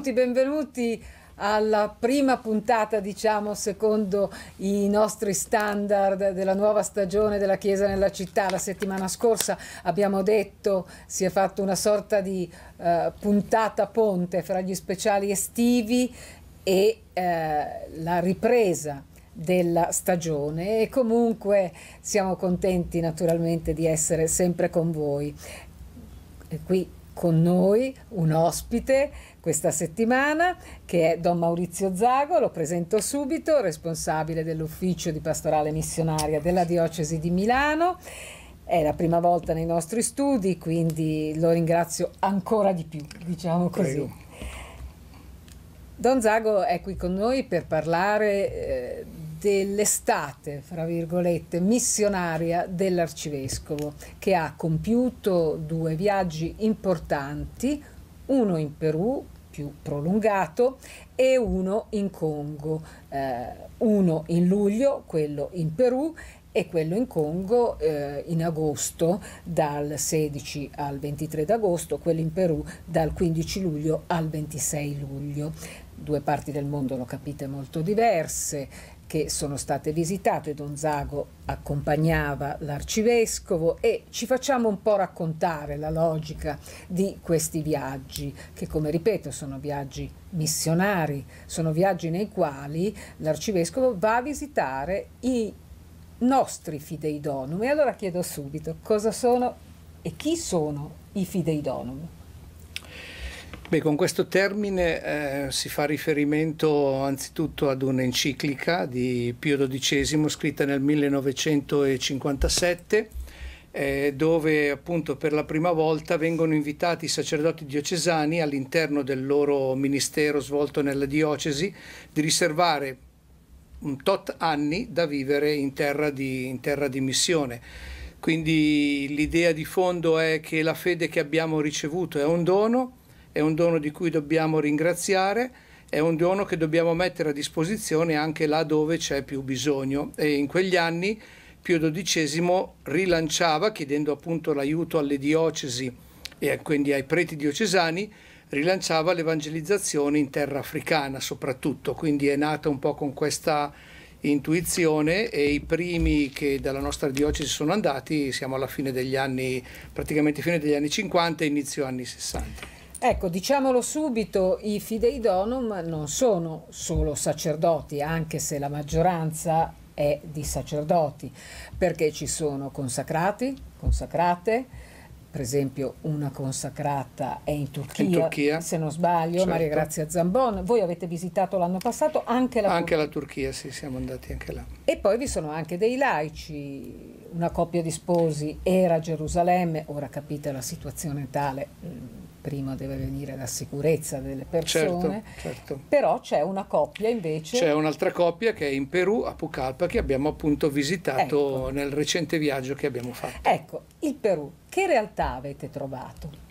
benvenuti, benvenuti alla prima puntata, diciamo, secondo i nostri standard della nuova stagione della Chiesa nella città. La settimana scorsa abbiamo detto si è fatto una sorta di eh, puntata ponte fra gli speciali estivi e eh, la ripresa della stagione e comunque siamo contenti naturalmente di essere sempre con voi. E qui con noi un ospite questa settimana, che è Don Maurizio Zago, lo presento subito, responsabile dell'ufficio di pastorale missionaria della Diocesi di Milano. È la prima volta nei nostri studi, quindi lo ringrazio ancora di più, diciamo così. Prego. Don Zago è qui con noi per parlare eh, dell'estate, fra virgolette, missionaria dell'arcivescovo, che ha compiuto due viaggi importanti, uno in Perù più prolungato e uno in Congo, eh, uno in luglio, quello in Perù e quello in Congo eh, in agosto dal 16 al 23 d'agosto, quello in Perù dal 15 luglio al 26 luglio. Due parti del mondo lo capite molto diverse, che sono state visitate, Don Zago accompagnava l'arcivescovo e ci facciamo un po' raccontare la logica di questi viaggi, che come ripeto sono viaggi missionari, sono viaggi nei quali l'arcivescovo va a visitare i nostri fidei donum. E allora chiedo subito cosa sono e chi sono i fidei donum? Beh, con questo termine eh, si fa riferimento anzitutto ad un'enciclica di Pio XII scritta nel 1957 eh, dove appunto per la prima volta vengono invitati i sacerdoti diocesani all'interno del loro ministero svolto nella diocesi di riservare un tot anni da vivere in terra di, in terra di missione. Quindi l'idea di fondo è che la fede che abbiamo ricevuto è un dono, è un dono di cui dobbiamo ringraziare, è un dono che dobbiamo mettere a disposizione anche là dove c'è più bisogno e in quegli anni Pio XII rilanciava, chiedendo appunto l'aiuto alle diocesi e quindi ai preti diocesani, rilanciava l'evangelizzazione in terra africana soprattutto, quindi è nata un po' con questa intuizione e i primi che dalla nostra diocesi sono andati siamo alla fine degli anni, praticamente fine degli anni 50 e inizio anni 60. Ecco, diciamolo subito, i fidei donum non sono solo sacerdoti, anche se la maggioranza è di sacerdoti, perché ci sono consacrati, consacrate, per esempio una consacrata è in Turchia, in Turchia se non sbaglio, certo. Maria Grazia Zambon. Voi avete visitato l'anno passato anche la Turchia. Anche la Turchia, sì, siamo andati anche là. E poi vi sono anche dei laici, una coppia di sposi era a Gerusalemme, ora capite la situazione tale mm, prima deve venire la sicurezza delle persone, certo, certo. però c'è una coppia invece... C'è un'altra coppia che è in Perù, a Pucallpa, che abbiamo appunto visitato ecco. nel recente viaggio che abbiamo fatto. Ecco, il Perù, che realtà avete trovato?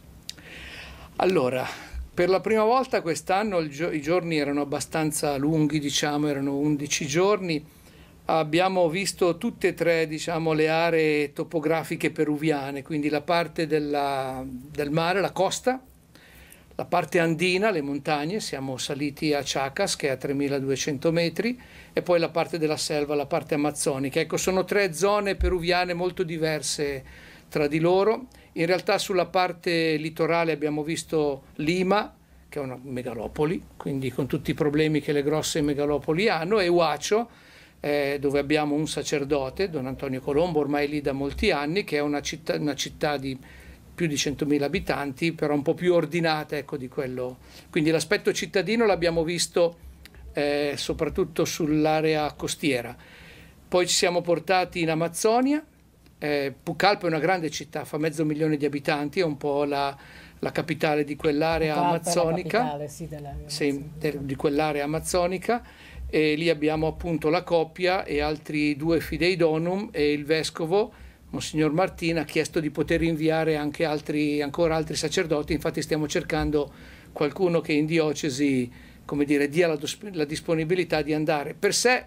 Allora, per la prima volta quest'anno gio i giorni erano abbastanza lunghi, diciamo, erano 11 giorni, abbiamo visto tutte e tre diciamo, le aree topografiche peruviane, quindi la parte della, del mare, la costa, la parte andina, le montagne, siamo saliti a Chacas che è a 3200 metri e poi la parte della selva, la parte amazzonica. Ecco, sono tre zone peruviane molto diverse tra di loro. In realtà sulla parte litorale abbiamo visto Lima, che è una megalopoli, quindi con tutti i problemi che le grosse megalopoli hanno, e Huacho, eh, dove abbiamo un sacerdote, Don Antonio Colombo, ormai lì da molti anni, che è una città, una città di più di 100.000 abitanti, però un po' più ordinata ecco, di quello. Quindi l'aspetto cittadino l'abbiamo visto eh, soprattutto sull'area costiera. Poi ci siamo portati in Amazzonia, eh, Pucallpa è una grande città, fa mezzo milione di abitanti, è un po' la, la capitale di quell'area amazzonica, sì, sì, di quell'area amazzonica e lì abbiamo appunto la coppia e altri due fidei donum e il vescovo Monsignor Martina ha chiesto di poter inviare anche altri, ancora altri sacerdoti, infatti stiamo cercando qualcuno che in diocesi come dire, dia la, la disponibilità di andare. Per sé,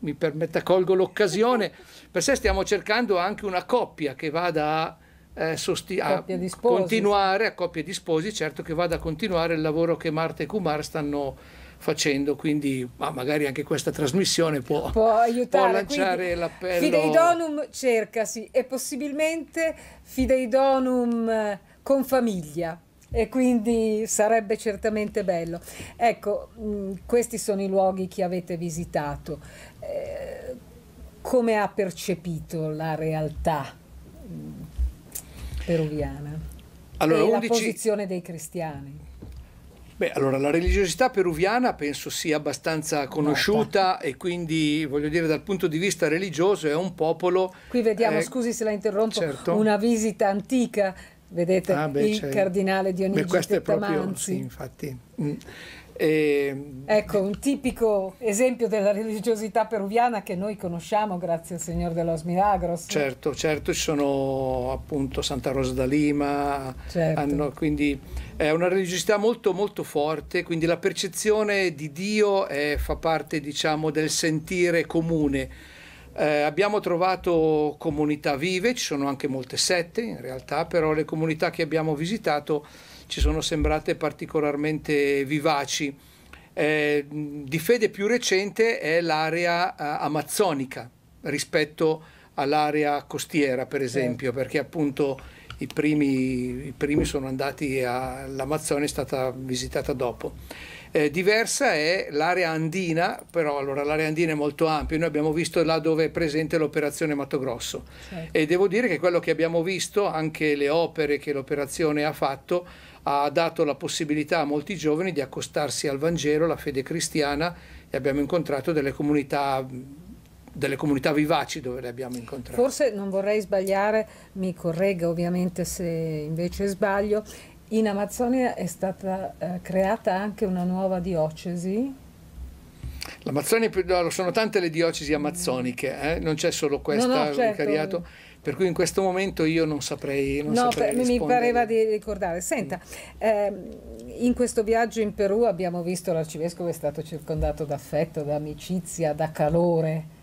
mi permetta, colgo l'occasione, per sé stiamo cercando anche una coppia che vada a, eh, sosti- a continuare, a coppie di sposi, certo che vada a continuare il lavoro che Marta e Kumar stanno facendo facendo, quindi ma magari anche questa trasmissione può, può aiutare. Può lanciare l'appello. Fideidonum cercasi e possibilmente Fideidonum eh, con famiglia e quindi sarebbe certamente bello. Ecco, mm, questi sono i luoghi che avete visitato. Eh, come ha percepito la realtà mm, peruviana allora, e 11... la posizione dei cristiani? Beh, allora la religiosità peruviana penso sia abbastanza conosciuta Nota. e quindi voglio dire dal punto di vista religioso è un popolo... Qui vediamo, eh, scusi se la interrompo, certo. una visita antica, vedete ah, beh, il cardinale Dionigi beh, questo Tettamanzi. È proprio, sì, infatti. Mm. E... Ehm, ecco, un tipico esempio della religiosità peruviana che noi conosciamo grazie al Signor de los Milagros. Certo, certo, ci sono appunto Santa Rosa da Lima, certo. hanno, quindi è una religiosità molto molto forte, quindi la percezione di Dio è, fa parte diciamo del sentire comune. Eh, abbiamo trovato comunità vive, ci sono anche molte sette in realtà, però le comunità che abbiamo visitato ci sono sembrate particolarmente vivaci. Eh, di fede più recente è l'area eh, amazzonica rispetto all'area costiera, per esempio, perché appunto i primi, i primi sono andati all'Amazzonia, è stata visitata dopo. Eh, diversa è l'area andina, però allora l'area andina è molto ampia, noi abbiamo visto là dove è presente l'operazione Mato Grosso certo. e devo dire che quello che abbiamo visto, anche le opere che l'operazione ha fatto, ha dato la possibilità a molti giovani di accostarsi al Vangelo, alla fede cristiana e abbiamo incontrato delle comunità delle comunità vivaci dove le abbiamo incontrate. Forse non vorrei sbagliare, mi corregga ovviamente se invece sbaglio, in Amazzonia è stata eh, creata anche una nuova diocesi L'Amazzonia, sono tante le diocesi amazzoniche, eh? non c'è solo questa no, no, certo. Per cui in questo momento io non saprei. Non no, saprei mi pareva di ricordare. Senta, ehm, in questo viaggio in Perù abbiamo visto l'arcivescovo è stato circondato d'affetto, da amicizia, da calore.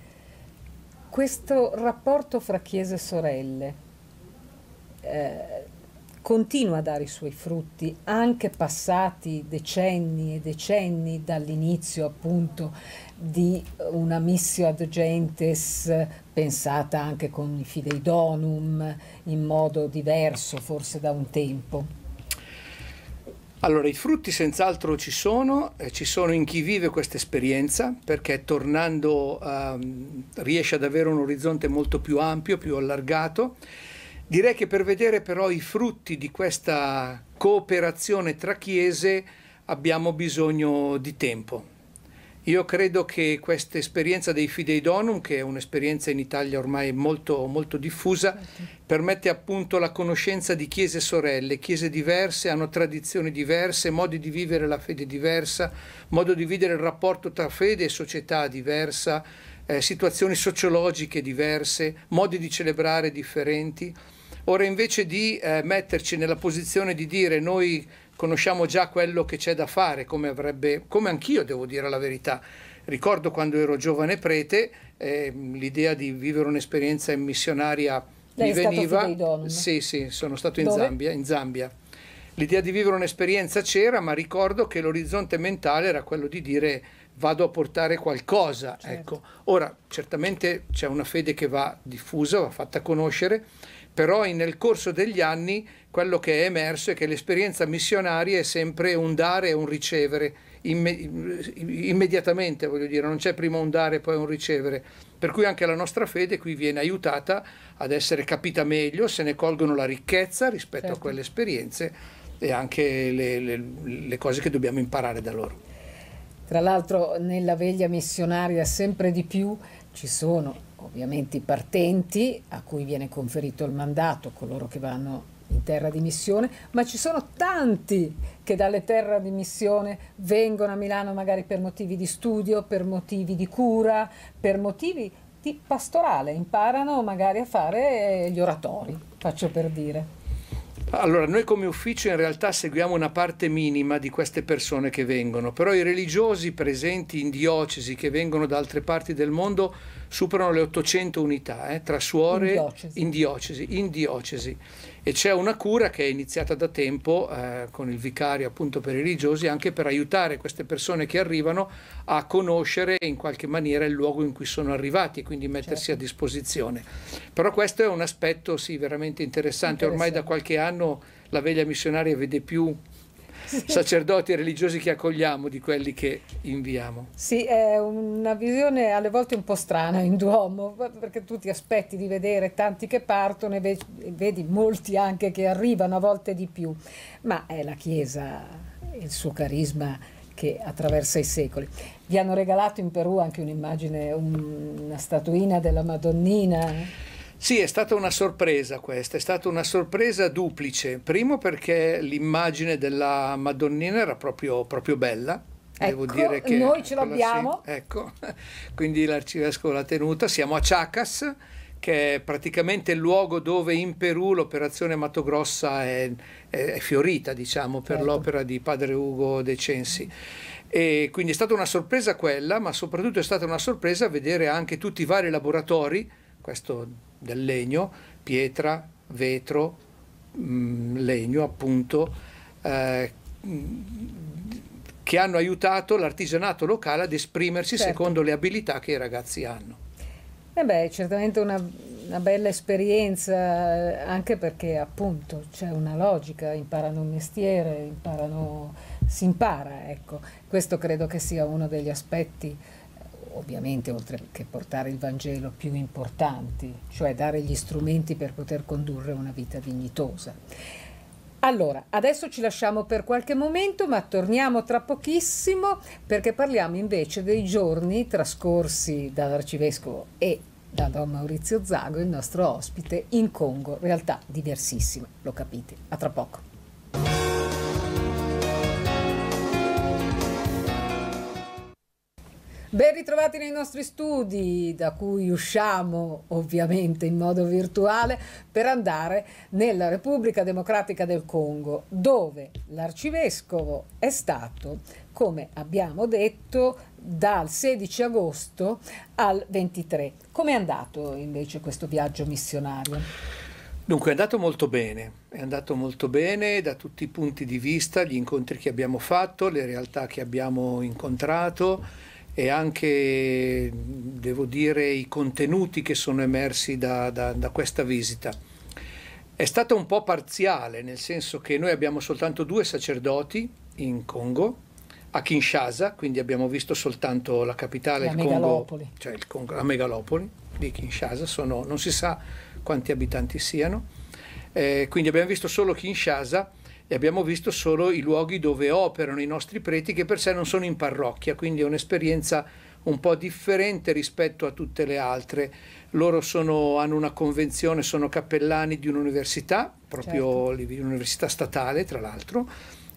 Questo rapporto fra chiese e sorelle. Eh, continua a dare i suoi frutti anche passati decenni e decenni dall'inizio appunto di una missio ad gentes pensata anche con i fideidonum in modo diverso forse da un tempo. Allora, i frutti senz'altro ci sono, eh, ci sono in chi vive questa esperienza, perché tornando eh, riesce ad avere un orizzonte molto più ampio, più allargato. Direi che per vedere però i frutti di questa cooperazione tra chiese abbiamo bisogno di tempo. Io credo che questa esperienza dei Fidei Donum, che è un'esperienza in Italia ormai molto, molto diffusa, certo. permette appunto la conoscenza di chiese sorelle, chiese diverse, hanno tradizioni diverse, modi di vivere la fede diversa, modo di vivere il rapporto tra fede e società diversa, eh, situazioni sociologiche diverse, modi di celebrare differenti. Ora invece di eh, metterci nella posizione di dire noi conosciamo già quello che c'è da fare, come, avrebbe, come anch'io devo dire la verità, ricordo quando ero giovane prete eh, l'idea di vivere un'esperienza missionaria Lei mi veniva. Sì, sì, sono stato in Dove? Zambia. In Zambia. L'idea di vivere un'esperienza c'era, ma ricordo che l'orizzonte mentale era quello di dire vado a portare qualcosa. Certo. Ecco. Ora, certamente c'è una fede che va diffusa, va fatta conoscere, però nel corso degli anni quello che è emerso è che l'esperienza missionaria è sempre un dare e un ricevere, immediatamente voglio dire, non c'è prima un dare e poi un ricevere, per cui anche la nostra fede qui viene aiutata ad essere capita meglio, se ne colgono la ricchezza rispetto certo. a quelle esperienze e anche le, le, le cose che dobbiamo imparare da loro. Tra l'altro nella veglia missionaria sempre di più ci sono ovviamente i partenti a cui viene conferito il mandato, coloro che vanno in terra di missione, ma ci sono tanti che dalle terre di missione vengono a Milano magari per motivi di studio, per motivi di cura, per motivi di pastorale, imparano magari a fare gli oratori, faccio per dire. Allora, noi come ufficio in realtà seguiamo una parte minima di queste persone che vengono, però i religiosi presenti in diocesi che vengono da altre parti del mondo superano le 800 unità, eh, tra suore in diocesi. In diocesi, in diocesi e c'è una cura che è iniziata da tempo eh, con il vicario appunto per i religiosi anche per aiutare queste persone che arrivano a conoscere in qualche maniera il luogo in cui sono arrivati e quindi mettersi certo. a disposizione. Però questo è un aspetto sì veramente interessante, interessante. ormai da qualche anno la veglia missionaria vede più sacerdoti e religiosi che accogliamo di quelli che inviamo. Sì, è una visione alle volte un po' strana in Duomo, perché tu ti aspetti di vedere tanti che partono e vedi molti anche che arrivano, a volte di più, ma è la Chiesa, e il suo carisma che attraversa i secoli. Vi hanno regalato in Perù anche un'immagine, una statuina della Madonnina. Sì, è stata una sorpresa questa, è stata una sorpresa duplice. Primo perché l'immagine della Madonnina era proprio, proprio bella, Devo ecco, dire che noi ce l'abbiamo. Sì, ecco, quindi l'arcivescovo l'ha tenuta. Siamo a Chacas, che è praticamente il luogo dove in Perù l'operazione Matogrossa è, è, fiorita, diciamo, per certo. l'opera di padre Ugo De Censi. E quindi è stata una sorpresa quella, ma soprattutto è stata una sorpresa vedere anche tutti i vari laboratori, questo del legno, pietra, vetro, mh, mm, legno appunto, eh, che hanno aiutato l'artigianato locale ad esprimersi certo. secondo le abilità che i ragazzi hanno. Eh beh, certamente una, una bella esperienza, anche perché appunto c'è una logica, imparano un mestiere, imparano, si impara, ecco. Questo credo che sia uno degli aspetti ovviamente oltre che portare il Vangelo, più importanti, cioè dare gli strumenti per poter condurre una vita dignitosa. Allora, adesso ci lasciamo per qualche momento, ma torniamo tra pochissimo perché parliamo invece dei giorni trascorsi dall'arcivescovo e da Don Maurizio Zago, il nostro ospite, in Congo, realtà diversissima, lo capite. A tra poco. Ben ritrovati nei nostri studi, da cui usciamo ovviamente in modo virtuale per andare nella Repubblica Democratica del Congo, dove l'arcivescovo è stato, come abbiamo detto, dal 16 agosto al 23. Come è andato invece questo viaggio missionario? Dunque è andato molto bene, è andato molto bene da tutti i punti di vista, gli incontri che abbiamo fatto, le realtà che abbiamo incontrato e anche, devo dire, i contenuti che sono emersi da, da, da questa visita. È stata un po' parziale, nel senso che noi abbiamo soltanto due sacerdoti in Congo, a Kinshasa, quindi abbiamo visto soltanto la capitale, la il, Congo, cioè il Congo, la megalopoli di Kinshasa, sono, non si sa quanti abitanti siano, eh, quindi abbiamo visto solo Kinshasa e abbiamo visto solo i luoghi dove operano i nostri preti che per sé non sono in parrocchia, quindi è un'esperienza un po' differente rispetto a tutte le altre. Loro sono, hanno una convenzione, sono cappellani di un'università, proprio certo. un'università statale tra l'altro,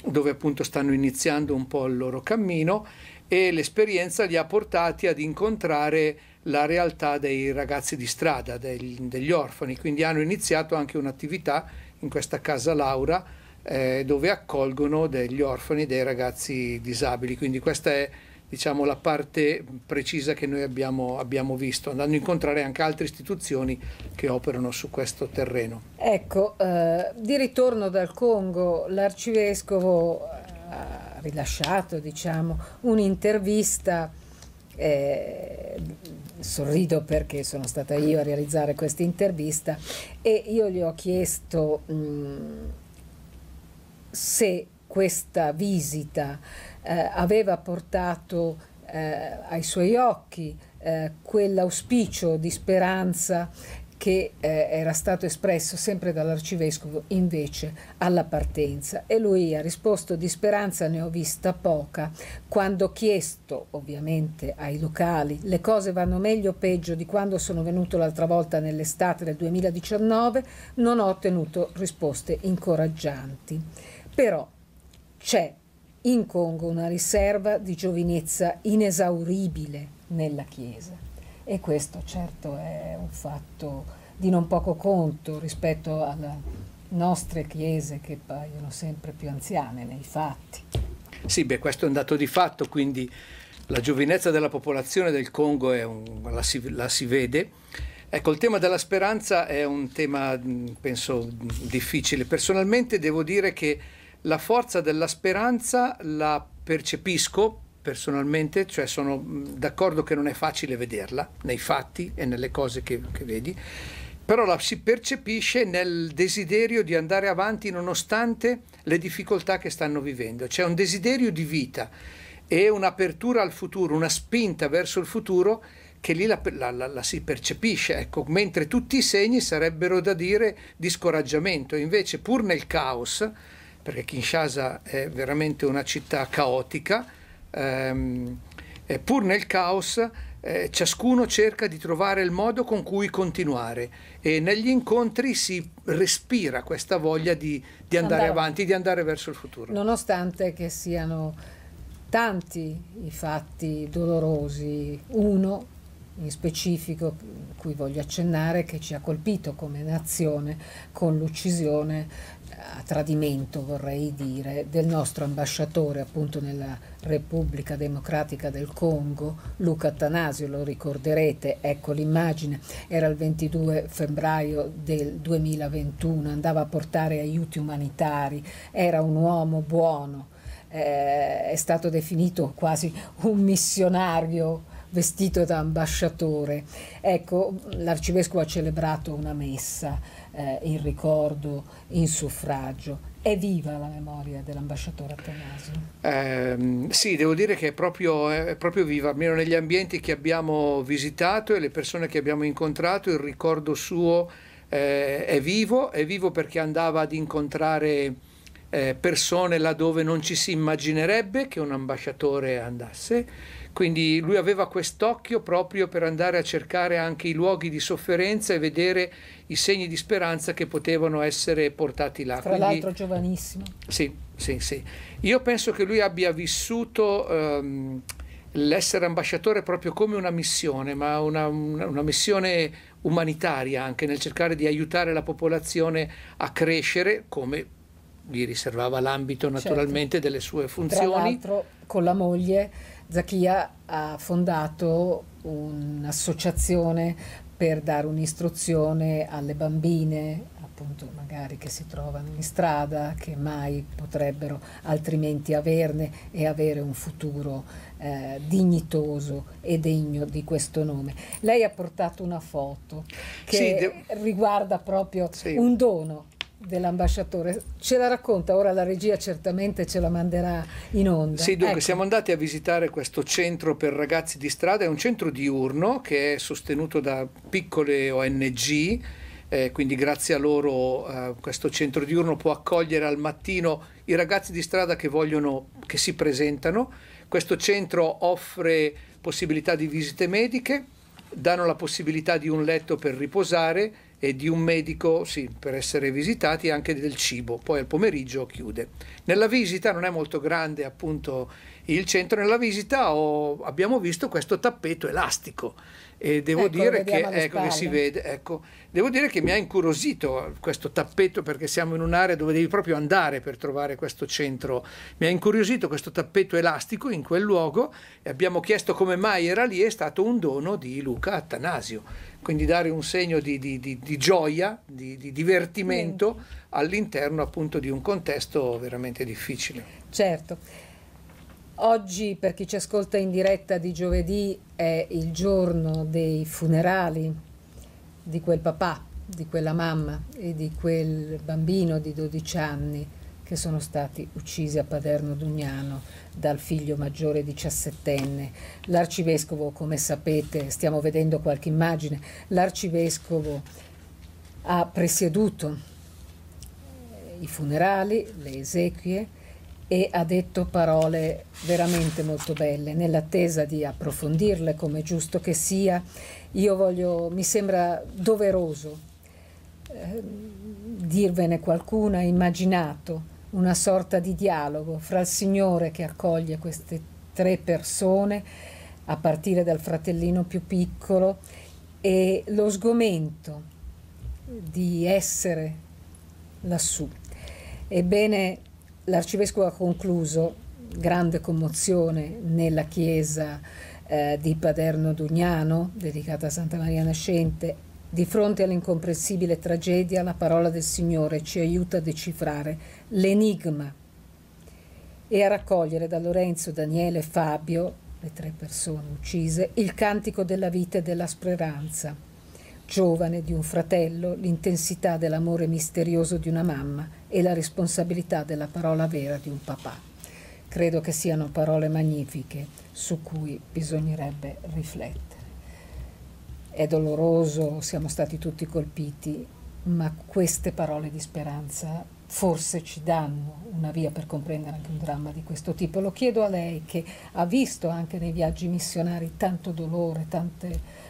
dove appunto stanno iniziando un po' il loro cammino e l'esperienza li ha portati ad incontrare la realtà dei ragazzi di strada, degli, degli orfani, quindi hanno iniziato anche un'attività in questa casa Laura eh, dove accolgono degli orfani, dei ragazzi disabili. Quindi questa è diciamo, la parte precisa che noi abbiamo, abbiamo, visto, andando a incontrare anche altre istituzioni che operano su questo terreno. Ecco, eh, di ritorno dal Congo l'arcivescovo eh, ha rilasciato diciamo, un'intervista. Eh, sorrido perché sono stata io a realizzare questa intervista e io gli ho chiesto mh, mm, se questa visita eh, aveva portato eh, ai suoi occhi eh, quell'auspicio di speranza che eh, era stato espresso sempre dall'arcivescovo invece alla partenza e lui ha risposto di speranza ne ho vista poca quando ho chiesto ovviamente ai locali le cose vanno meglio o peggio di quando sono venuto l'altra volta nell'estate del 2019 non ho ottenuto risposte incoraggianti però c'è in Congo una riserva di giovinezza inesauribile nella Chiesa e questo certo è un fatto di non poco conto rispetto alle nostre chiese che paiono sempre più anziane nei fatti. Sì, beh, questo è un dato di fatto, quindi la giovinezza della popolazione del Congo un, la, si, la, si, vede. Ecco, il tema della speranza è un tema, penso, difficile. Personalmente devo dire che la forza della speranza la percepisco personalmente, cioè sono mm, d'accordo che non è facile vederla nei fatti e nelle cose che, che vedi, però la si percepisce nel desiderio di andare avanti nonostante le difficoltà che stanno vivendo. C'è un desiderio di vita e un'apertura al futuro, una spinta verso il futuro che lì la, la, la, la, si percepisce, ecco, mentre tutti i segni sarebbero da dire di scoraggiamento, invece pur nel caos perché Kinshasa è veramente una città caotica. Ehm, pur nel caos, eh, ciascuno cerca di trovare il modo con cui continuare e negli incontri si respira questa voglia di, di andare, andare avanti, di andare verso il futuro. Nonostante che siano tanti i fatti dolorosi, uno in specifico cui voglio accennare che ci ha colpito come nazione con l'uccisione a tradimento vorrei dire del nostro ambasciatore appunto nella Repubblica Democratica del Congo Luca Attanasio, lo ricorderete ecco l'immagine era il 22 febbraio del 2021 andava a portare aiuti umanitari era un uomo buono eh, è stato definito quasi un missionario vestito da ambasciatore ecco l'arcivescovo ha celebrato una messa eh, in ricordo, in suffragio. È viva la memoria dell'ambasciatore Atanasio? Eh, sì, devo dire che è proprio, è proprio viva, almeno negli ambienti che abbiamo visitato e le persone che abbiamo incontrato, il ricordo suo eh, è vivo, è vivo perché andava ad incontrare eh, persone laddove non ci si immaginerebbe che un ambasciatore andasse. Quindi lui aveva quest'occhio proprio per andare a cercare anche i luoghi di sofferenza e vedere i segni di speranza che potevano essere portati là. Tra l'altro giovanissimo. Sì, sì, sì. Io penso che lui abbia vissuto... Ehm, l'essere ambasciatore proprio come una missione, ma una, una, una, missione umanitaria anche nel cercare di aiutare la popolazione a crescere come gli riservava l'ambito certo. naturalmente certo. delle sue funzioni. Tra l'altro con la moglie Zacchia ha fondato un'associazione per dare un'istruzione alle bambine, appunto magari che si trovano in strada, che mai potrebbero altrimenti averne e avere un futuro eh, dignitoso e degno di questo nome. Lei ha portato una foto che sì, riguarda proprio sì. un dono dell'ambasciatore. Ce la racconta, ora la regia certamente ce la manderà in onda. Sì, dunque ecco. siamo andati a visitare questo centro per ragazzi di strada, è un centro diurno che è sostenuto da piccole ONG, eh, quindi grazie a loro eh, questo centro diurno può accogliere al mattino i ragazzi di strada che vogliono, che si presentano. Questo centro offre possibilità di visite mediche, danno la possibilità di un letto per riposare, e di un medico sì, per essere visitati e anche del cibo, poi al pomeriggio chiude. Nella visita non è molto grande appunto il centro, nella visita ho, abbiamo visto questo tappeto elastico e devo, ecco, dire che, ecco, vede, ecco, devo dire che mi ha incuriosito questo tappeto perché siamo in un'area dove devi proprio andare per trovare questo centro mi ha incuriosito questo tappeto elastico in quel luogo e abbiamo chiesto come mai era lì è stato un dono di Luca Attanasio quindi dare un segno di, di, di, di gioia di, divertimento all'interno appunto di un contesto veramente difficile certo Oggi, per chi ci ascolta in diretta di giovedì, è il giorno dei funerali di quel papà, di quella mamma e di quel bambino di 12 anni che sono stati uccisi a Paderno Dugnano dal figlio maggiore 17enne. L'arcivescovo, come sapete, stiamo vedendo qualche immagine, l'arcivescovo ha presieduto i funerali, le esequie, e ha detto parole veramente molto belle, nell'attesa di approfondirle come giusto che sia, io voglio, mi sembra doveroso eh, dirvene qualcuna, immaginato una sorta di dialogo fra il Signore che accoglie queste tre persone, a partire dal fratellino più piccolo, e lo sgomento di essere lassù. Ebbene, L'arcivescovo ha concluso grande commozione nella chiesa eh, di Paderno Dugnano, dedicata a Santa Maria Nascente. Di fronte all'incomprensibile tragedia, la parola del Signore ci aiuta a decifrare l'enigma e a raccogliere da Lorenzo, Daniele e Fabio, le tre persone uccise, il cantico della vita e della speranza, giovane di un fratello, l'intensità dell'amore misterioso di una mamma e la responsabilità della parola vera di un papà. Credo che siano parole magnifiche su cui bisognerebbe riflettere. È doloroso, siamo stati tutti colpiti, ma queste parole di speranza forse ci danno una via per comprendere anche un dramma di questo tipo. Lo chiedo a lei che ha visto anche nei viaggi missionari tanto dolore, tante...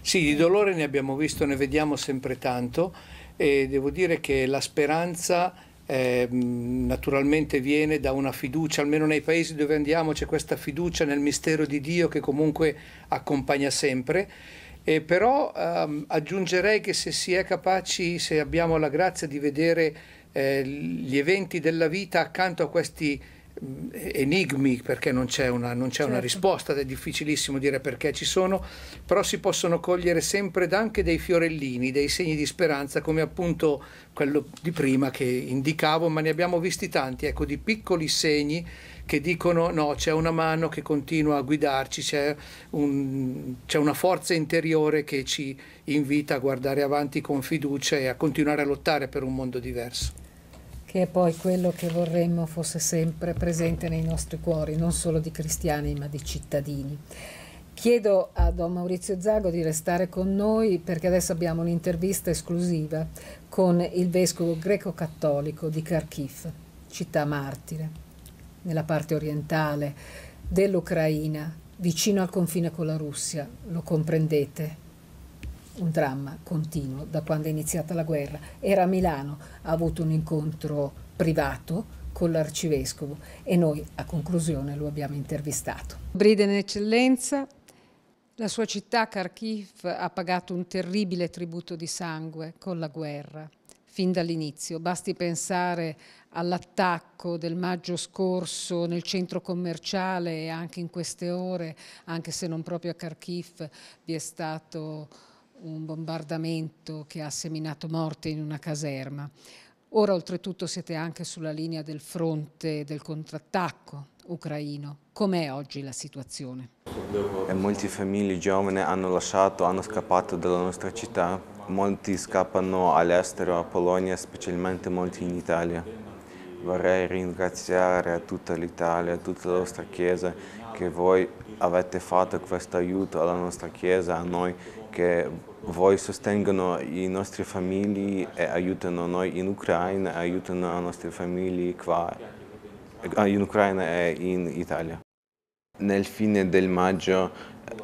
Sì, di dolore ne abbiamo visto, ne vediamo sempre tanto e devo dire che la speranza eh, naturalmente viene da una fiducia, almeno nei paesi dove andiamo c'è questa fiducia nel mistero di Dio che comunque accompagna sempre. E però ehm, aggiungerei che se si è capaci, se abbiamo la grazia di vedere eh, gli eventi della vita accanto a questi eh, enigmi perché non c'è, una, non c'è certo. una, risposta ed è difficilissimo dire perché ci sono, però si possono cogliere sempre anche dei fiorellini, dei segni di speranza come appunto quello di prima che indicavo, ma ne abbiamo visti tanti, ecco, di piccoli segni che dicono no, c'è una mano che continua a guidarci, c'è, un, c'è una forza interiore che ci invita a guardare avanti con fiducia e a continuare a lottare per un mondo diverso che è poi quello che vorremmo fosse sempre presente nei nostri cuori, non solo di cristiani ma di cittadini. Chiedo a Don Maurizio Zago di restare con noi perché adesso abbiamo un'intervista esclusiva con il vescovo greco-cattolico di Kharkiv, città martire, nella parte orientale dell'Ucraina, vicino al confine con la Russia, lo comprendete, un dramma continuo da quando è iniziata la guerra. Era a Milano, ha avuto un incontro privato con l'arcivescovo e noi a conclusione lo abbiamo intervistato. Bride in eccellenza, la sua città Kharkiv ha pagato un terribile tributo di sangue con la guerra fin dall'inizio. Basti pensare all'attacco del maggio scorso nel centro commerciale e anche in queste ore, anche se non proprio a Kharkiv, vi è stato un bombardamento che ha seminato morte in una caserma. Ora oltretutto siete anche sulla linea del fronte del contrattacco ucraino. Com'è oggi la situazione? Molte famiglie giovani hanno lasciato, hanno scappato dalla nostra città. Molti scappano all'estero, a Polonia, specialmente molti in Italia. Vorrei ringraziare tutta l'Italia, tutta la nostra Chiesa che voi avete fatto questo aiuto alla nostra Chiesa, a noi che voi sostengono i nostri famiglie e aiutano noi in Ucraina, aiutano le nostre famiglie qua, ah, in Ucraina e in Italia. Nel fine del maggio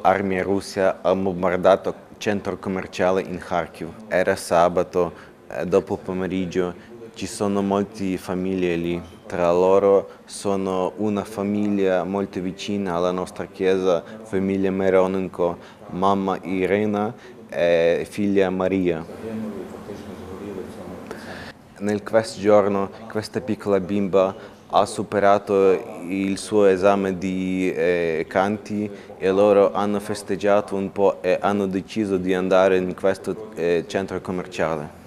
l'armia russa ha bombardato il centro commerciale in Kharkiv. Era sabato, eh, dopo pomeriggio, ci sono molte famiglie lì tra loro sono una famiglia molto vicina alla nostra chiesa, famiglia Meronenko, mamma Irena e figlia Maria. Nel quest giorno questa piccola bimba ha superato il suo esame di eh, canti e loro hanno festeggiato un po' e hanno deciso di andare in questo eh, centro commerciale.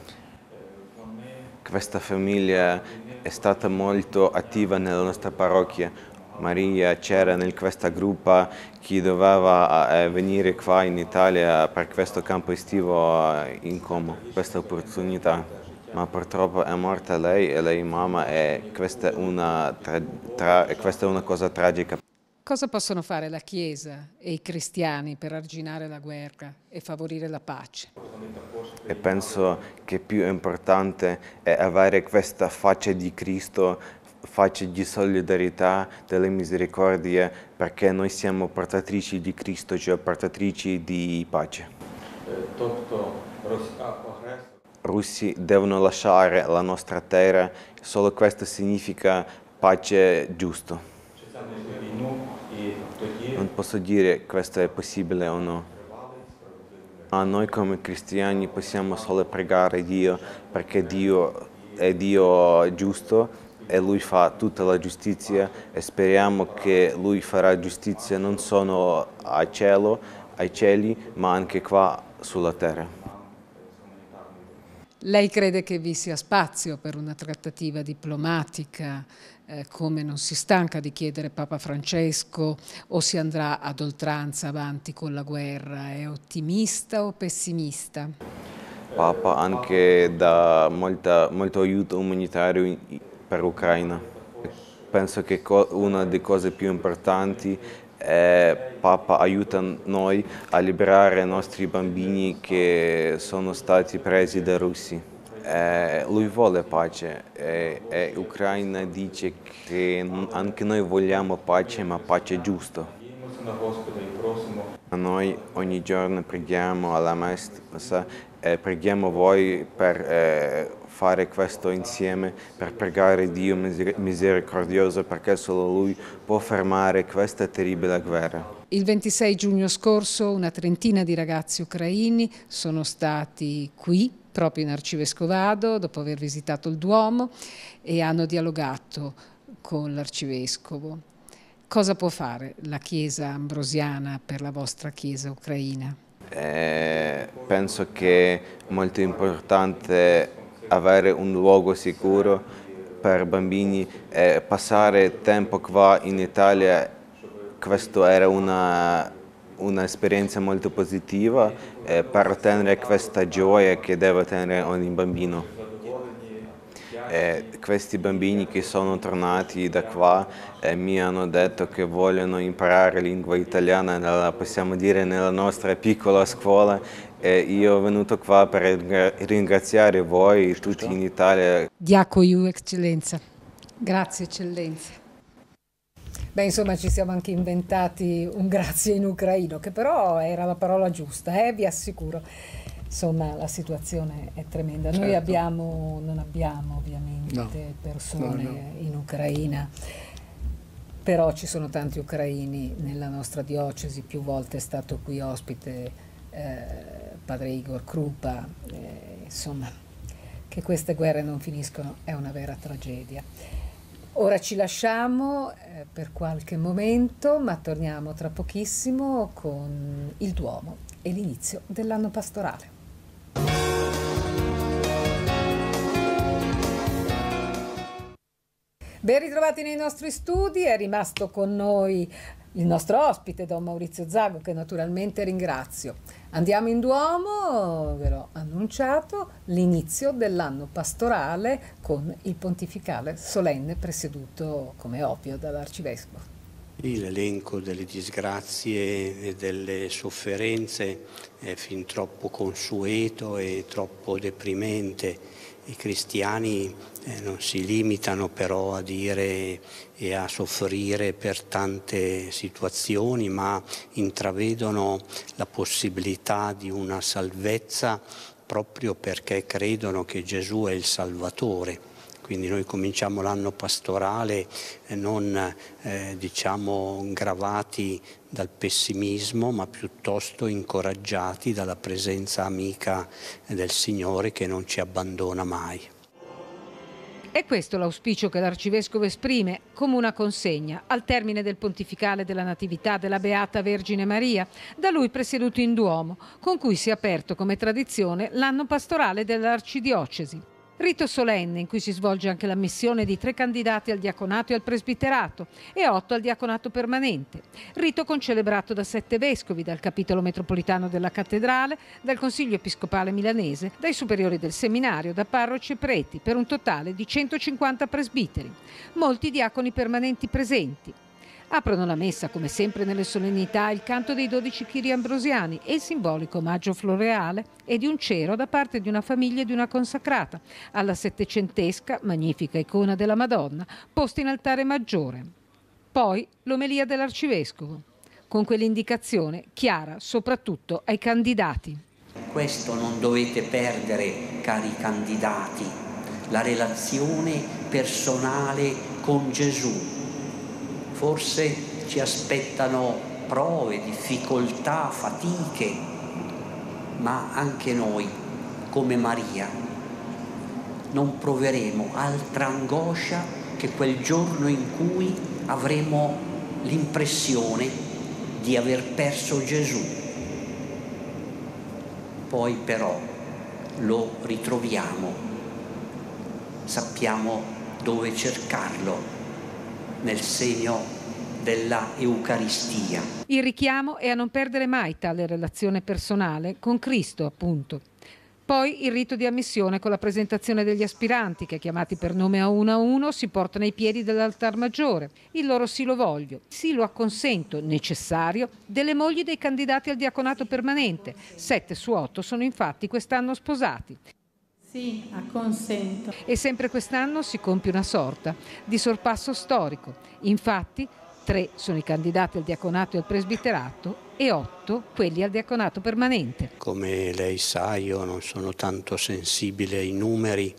Questa famiglia è stata molto attiva nella nostra parrocchia. Maria c'era in questa gruppa che doveva eh, venire qua in Italia per questo campo estivo eh, in Como, questa opportunità. Ma purtroppo è morta lei e lei mamma e questa è una, tra, questa è una cosa tragica. Cosa possono fare la Chiesa e i cristiani per arginare la guerra e favorire la pace? E penso che più importante è avere questa faccia di Cristo, faccia di solidarietà, delle misericordie, perché noi siamo portatrici di Cristo, cioè portatrici di pace. Russi devono lasciare la nostra terra, solo questo significa pace giusta posso dire questo è possibile o no. Ma noi come cristiani possiamo solo pregare Dio perché Dio è Dio giusto e Lui fa tutta la giustizia e speriamo che Lui farà giustizia non solo ai cielo, ai cieli, ma anche qua sulla terra. Lei crede che vi sia spazio per una trattativa diplomatica, eh, come non si stanca di chiedere Papa Francesco, o si andrà ad oltranza avanti con la guerra? È ottimista o pessimista? Papa anche dà molta, molto aiuto umanitario per l'Ucraina. Penso che una delle cose più importanti eh, Papa aiuta noi a liberare i nostri bambini che sono stati presi da russi. Eh, lui vuole pace e eh, Ucraina dice che anche noi vogliamo pace, ma pace giusta. Noi ogni giorno preghiamo alla Messa e preghiamo voi per eh, fare questo insieme per pregare Dio misericordioso perché solo Lui può fermare questa terribile guerra. Il 26 giugno scorso una trentina di ragazzi ucraini sono stati qui proprio in arcivescovado dopo aver visitato il Duomo e hanno dialogato con l'arcivescovo. Cosa può fare la Chiesa ambrosiana per la vostra Chiesa ucraina? Eh, penso che è molto importante avere un luogo sicuro per bambini e passare tempo qua in Italia, questa era un'esperienza molto positiva eh, per ottenere questa gioia che deve tenere ogni bambino. E eh, questi bambini che sono tornati da qua eh, mi hanno detto che vogliono imparare la lingua italiana, possiamo dire nella nostra piccola scuola e io sono venuto qua per ringraziare voi tutti in Italia. Diacoiu, eccellenza. Grazie, eccellenza. Beh, insomma, ci siamo anche inventati un grazie in ucraino, che però era la parola giusta, eh, vi assicuro. Insomma, la situazione è tremenda. Certo. Noi abbiamo, non abbiamo ovviamente no. persone no, no. in Ucraina però ci sono tanti ucraini nella nostra diocesi, più volte è stato qui ospite eh, padre Igor Krupa, eh, insomma, che queste guerre non finiscono è una vera tragedia. Ora ci lasciamo eh, per qualche momento, ma torniamo tra pochissimo con il Duomo e l'inizio dell'anno pastorale. Ben ritrovati nei nostri studi, è rimasto con noi il nostro ospite, Don Maurizio Zago, che naturalmente ringrazio. Andiamo in Duomo, ve l'ho annunciato, l'inizio dell'anno pastorale con il pontificale solenne presieduto, come ovvio, dall'arcivescovo. L'elenco delle disgrazie e delle sofferenze è fin troppo consueto e troppo deprimente i cristiani eh, non si limitano però a dire e a soffrire per tante situazioni, ma intravedono la possibilità di una salvezza proprio perché credono che Gesù è il Salvatore quindi noi cominciamo l'anno pastorale eh, non eh, diciamo, gravati dal pessimismo ma piuttosto incoraggiati dalla presenza amica del Signore che non ci abbandona mai. È questo l'auspicio che l'Arcivescovo esprime come una consegna al termine del pontificale della Natività della Beata Vergine Maria, da lui presieduto in Duomo, con cui si è aperto come tradizione l'anno pastorale dell'Arcidiocesi. Rito solenne in cui si svolge anche l'ammissione di tre candidati al diaconato e al presbiterato e otto al diaconato permanente. Rito concelebrato da sette vescovi, dal capitolo metropolitano della cattedrale, dal Consiglio episcopale milanese, dai superiori del seminario, da parroci e preti, per un totale di 150 presbiteri. Molti diaconi permanenti presenti. Aprono la messa, come sempre nelle solennità, il canto dei 12 chiri ambrosiani e il simbolico omaggio floreale e di un cero da parte di una famiglia e di una consacrata alla settecentesca magnifica icona della Madonna, posta in altare maggiore. Poi l'omelia dell'arcivescovo, con quell'indicazione chiara soprattutto ai candidati. Questo non dovete perdere, cari candidati, la relazione personale con Gesù forse ci aspettano prove, difficoltà, fatiche, ma anche noi, come Maria, non proveremo altra angoscia che quel giorno in cui avremo l'impressione di aver perso Gesù. Poi però lo ritroviamo, sappiamo dove cercarlo nel segno della Eucaristia. Il richiamo è a non perdere mai tale relazione personale con Cristo, appunto. Poi il rito di ammissione con la presentazione degli aspiranti che chiamati per nome a uno a uno si portano ai piedi dell'altar maggiore. Il loro sì lo voglio, sì lo acconsento, necessario, delle mogli dei candidati al diaconato permanente. Sette su otto sono infatti quest'anno sposati. Sì, acconsento. E sempre quest'anno si compie una sorta di sorpasso storico. Infatti, tre sono i candidati al diaconato e al presbiterato e otto quelli al diaconato permanente. Come lei sa io non sono tanto sensibile ai numeri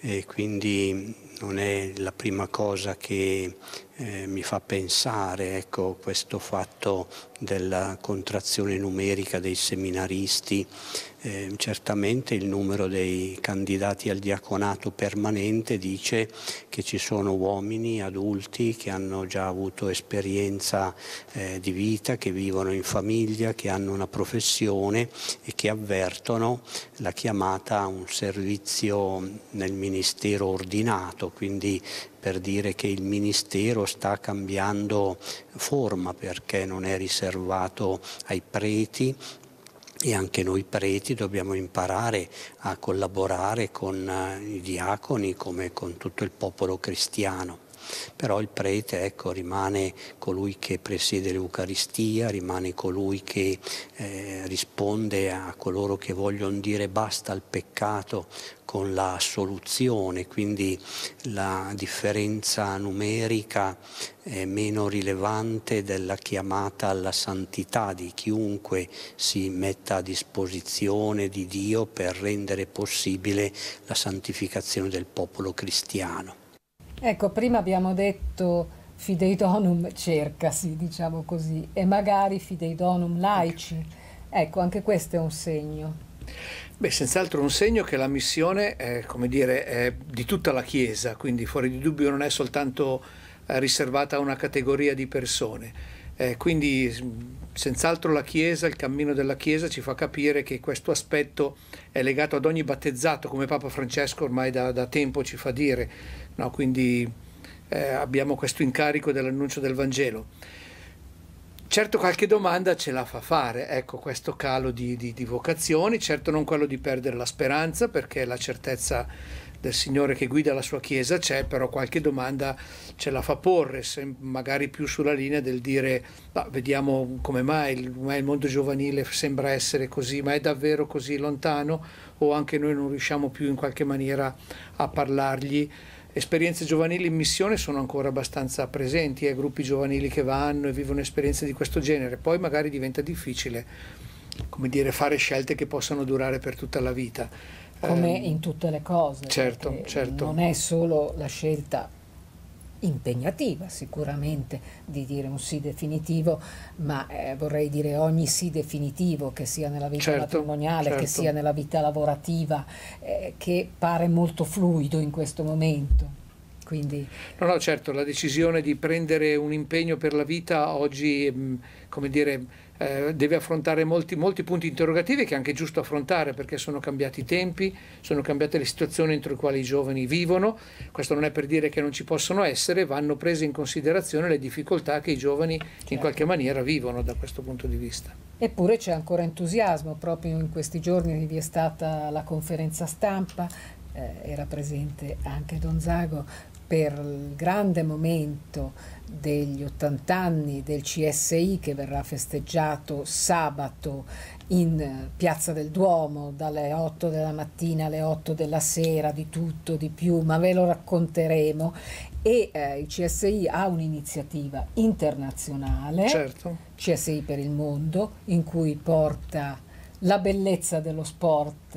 e quindi non è la prima cosa che eh, mi fa pensare ecco, questo fatto della contrazione numerica dei seminaristi, eh, certamente il numero dei candidati al diaconato permanente dice che ci sono uomini adulti che hanno già avuto esperienza eh, di vita, che vivono in famiglia, che hanno una professione e che avvertono la chiamata a un servizio nel ministero ordinato, quindi per dire che il Ministero sta cambiando forma perché non è riservato ai preti, e anche noi preti dobbiamo imparare a collaborare con eh, i diaconi come con tutto il popolo cristiano però il prete ecco, rimane colui che presiede l'Eucaristia, rimane colui che eh, risponde a coloro che vogliono dire basta al peccato con la soluzione, quindi la differenza numerica è meno rilevante della chiamata alla santità di chiunque si metta a disposizione di Dio per rendere possibile la santificazione del popolo cristiano. Ecco, prima abbiamo detto fidei cercasi, diciamo così, e magari fidei laici. Ecco, anche questo è un segno. Beh, senz'altro un segno che la missione è, dire, è di tutta la Chiesa, quindi fuori di dubbio non è soltanto eh, riservata a una categoria di persone. Eh, quindi Senz'altro la Chiesa, il cammino della Chiesa ci fa capire che questo aspetto è legato ad ogni battezzato, come Papa Francesco ormai da, da tempo ci fa dire, no? quindi eh, abbiamo questo incarico dell'annuncio del Vangelo. Certo qualche domanda ce la fa fare, ecco questo calo di, di, di vocazioni, certo non quello di perdere la speranza perché la certezza del Signore che guida la sua Chiesa c'è, però qualche domanda ce la fa porre, magari più sulla linea del dire ah, vediamo come mai il, il mondo giovanile sembra essere così, ma è davvero così lontano o anche noi non riusciamo più in qualche maniera a parlargli esperienze giovanili in missione sono ancora abbastanza presenti, eh, gruppi giovanili che vanno e vivono esperienze di questo genere, poi magari diventa difficile dire, fare scelte che possano durare per tutta la vita. Come ehm, in tutte le cose. Certo, certo. Non è solo la scelta impegnativa sicuramente di dire un sì definitivo, ma eh, vorrei dire ogni sì definitivo, che sia nella vita certo, matrimoniale, certo. che sia nella vita lavorativa, eh, che pare molto fluido in questo momento. Quindi... No, no, certo, la decisione di prendere un impegno per la vita oggi, mh, mm, come dire, eh, deve affrontare molti, molti, punti interrogativi che è anche giusto affrontare perché sono cambiati i tempi, sono cambiate le situazioni entro le quali i giovani vivono, questo non è per dire che non ci possono essere, vanno prese in considerazione le difficoltà che i giovani certo. in qualche maniera vivono da questo punto di vista. Eppure c'è ancora entusiasmo, proprio in questi giorni vi è stata la conferenza stampa, eh, era presente anche Don Zago, per il grande momento degli 80 anni del CSI che verrà festeggiato sabato in eh, Piazza del Duomo dalle 8 della mattina alle 8 della sera, di tutto, di più, ma ve lo racconteremo. E eh, il CSI ha un'iniziativa internazionale, certo. CSI per il mondo, in cui porta la bellezza dello sport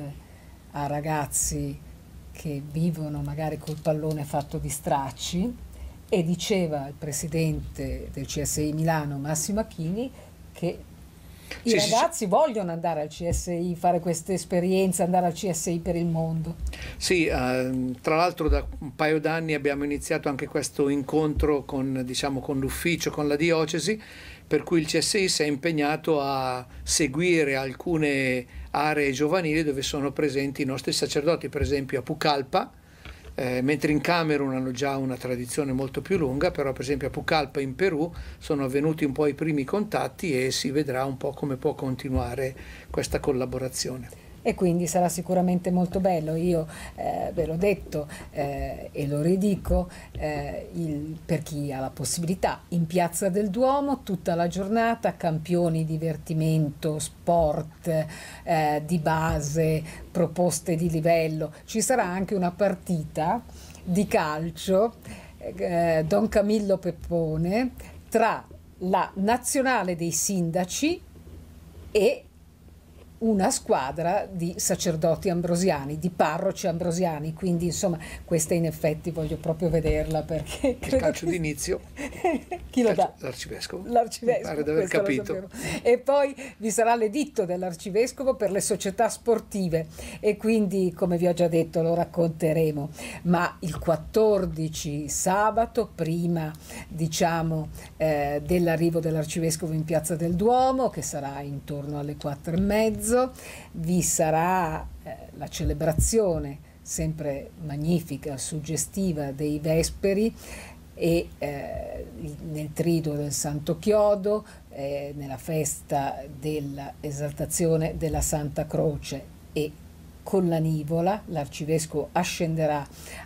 a ragazzi che vivono magari col pallone fatto di stracci e diceva il presidente del CSI Milano Massimo Achini che i sì, ragazzi sì. vogliono andare al CSI, fare questa esperienza, andare al CSI per il mondo. Sì, uh, tra l'altro da un paio d'anni abbiamo iniziato anche questo incontro con, diciamo, con l'ufficio, con la diocesi, per cui il CSI si è impegnato a seguire alcune aree giovanili dove sono presenti i nostri sacerdoti, per esempio a Pucallpa, eh, mentre in Camerun hanno già una tradizione molto più lunga, però per esempio a Pucallpa in Perù sono avvenuti un po' i primi contatti e si vedrà un po' come può continuare questa collaborazione e quindi sarà sicuramente molto bello. Io eh, ve l'ho detto eh, e lo ridico eh, il, per chi ha la possibilità, in Piazza del Duomo tutta la giornata, campioni, divertimento, sport eh, di base, proposte di livello. Ci sarà anche una partita di calcio eh, Don Camillo Peppone tra la nazionale dei sindaci e una squadra di sacerdoti ambrosiani, di parroci ambrosiani, quindi insomma questa in effetti voglio proprio vederla perché... Il calcio che... d'inizio. Chi lo dà? L'arcivescovo. L'arcivescovo. Pare di aver capito. E poi vi sarà l'editto dell'arcivescovo per le società sportive e quindi come vi ho già detto lo racconteremo, ma il 14 sabato prima diciamo eh, dell'arrivo dell'arcivescovo in piazza del Duomo che sarà intorno alle 4 e mezza mezzo vi sarà eh, la celebrazione sempre magnifica, suggestiva dei Vesperi e eh, nel trido del Santo Chiodo, eh, nella festa dell'esaltazione della Santa Croce e con la nivola l'arcivescovo ascenderà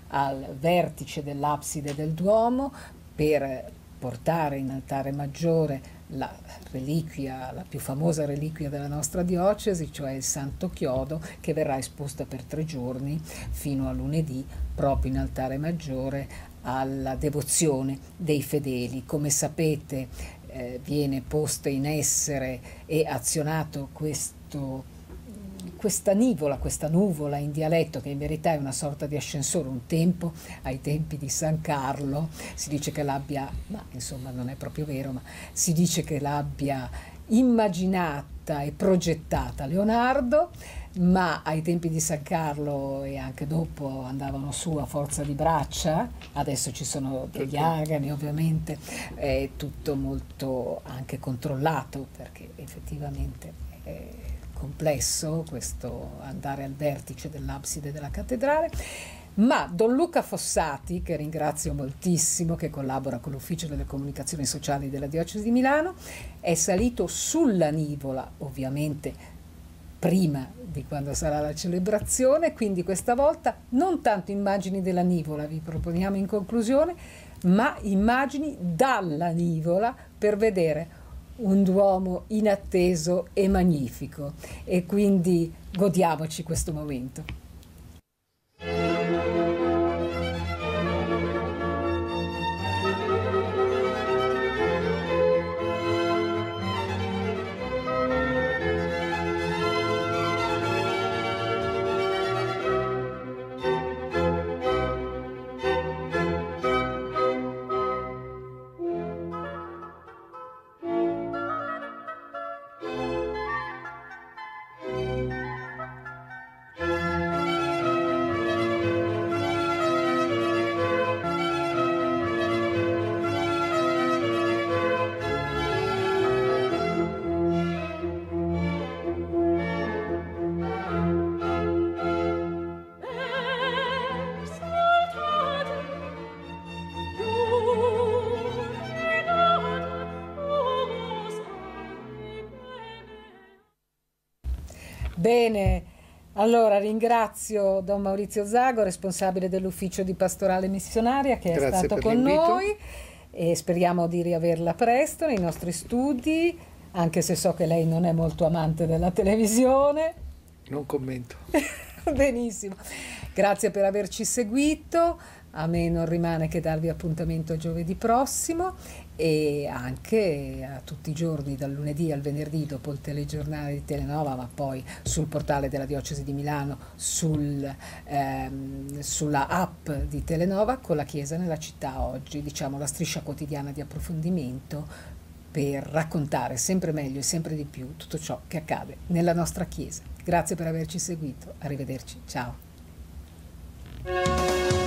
al vertice dell'abside del Duomo per portare in altare maggiore la reliquia, la più famosa reliquia della nostra diocesi, cioè il Santo Chiodo, che verrà esposta per tre giorni fino a lunedì proprio in altare maggiore alla devozione dei fedeli. Come sapete eh, viene posto in essere e azionato questo questa nivola, questa nuvola in dialetto che in verità è una sorta di ascensore, un tempo ai tempi di San Carlo, si dice che l'abbia, ma insomma non è proprio vero, ma si dice che l'abbia immaginata e progettata Leonardo, ma ai tempi di San Carlo e anche dopo andavano su a forza di braccia, adesso ci sono degli agani ovviamente, è tutto molto anche controllato perché effettivamente... È eh, complesso, questo andare al vertice dell'abside della cattedrale, ma Don Luca Fossati, che ringrazio moltissimo, che collabora con l'Ufficio delle Comunicazioni Sociali della Diocesi di Milano, è salito sulla nivola, ovviamente prima di quando sarà la celebrazione, quindi questa volta non tanto immagini della nivola, vi proponiamo in conclusione, ma immagini dalla nivola per vedere un Duomo inatteso e magnifico e quindi godiamoci questo momento. Bene, allora ringrazio Don Maurizio Zago, responsabile dell'ufficio di pastorale missionaria che Grazie è stato con noi e speriamo di riaverla presto nei nostri studi, anche se so che lei non è molto amante della televisione. Non commento. Benissimo. Grazie per averci seguito. A me non rimane che darvi appuntamento giovedì prossimo e anche a tutti i giorni, dal lunedì al venerdì, dopo il telegiornale di Telenova, ma poi sul portale della Diocesi di Milano, sul, ehm, sulla app di Telenova con la Chiesa nella città oggi, diciamo la striscia quotidiana di approfondimento per raccontare sempre meglio e sempre di più tutto ciò che accade nella nostra Chiesa. Grazie per averci seguito, arrivederci, ciao.